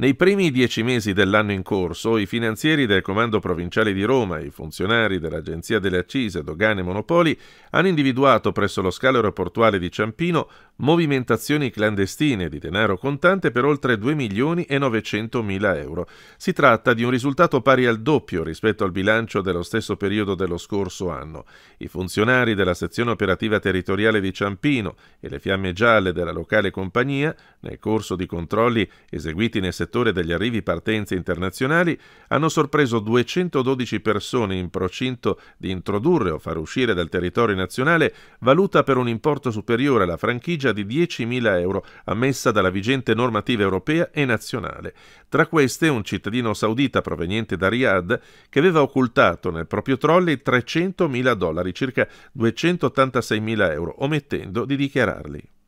Nei primi dieci mesi dell'anno in corso, i finanzieri del Comando Provinciale di Roma e i funzionari dell'Agenzia delle Accise, Dogane e Monopoli hanno individuato presso lo scalo aeroportuale di Ciampino movimentazioni clandestine di denaro contante per oltre 2 milioni e 900 mila euro. Si tratta di un risultato pari al doppio rispetto al bilancio dello stesso periodo dello scorso anno. I funzionari della sezione operativa territoriale di Ciampino e le fiamme gialle della locale compagnia, nel corso di controlli eseguiti nel settembre settore degli arrivi partenze internazionali hanno sorpreso 212 persone in procinto di introdurre o far uscire dal territorio nazionale valuta per un importo superiore alla franchigia di 10.000 euro ammessa dalla vigente normativa europea e nazionale. Tra queste un cittadino saudita proveniente da Riyadh che aveva occultato nel proprio trolley 300.000 dollari, circa 286.000 euro, omettendo di dichiararli.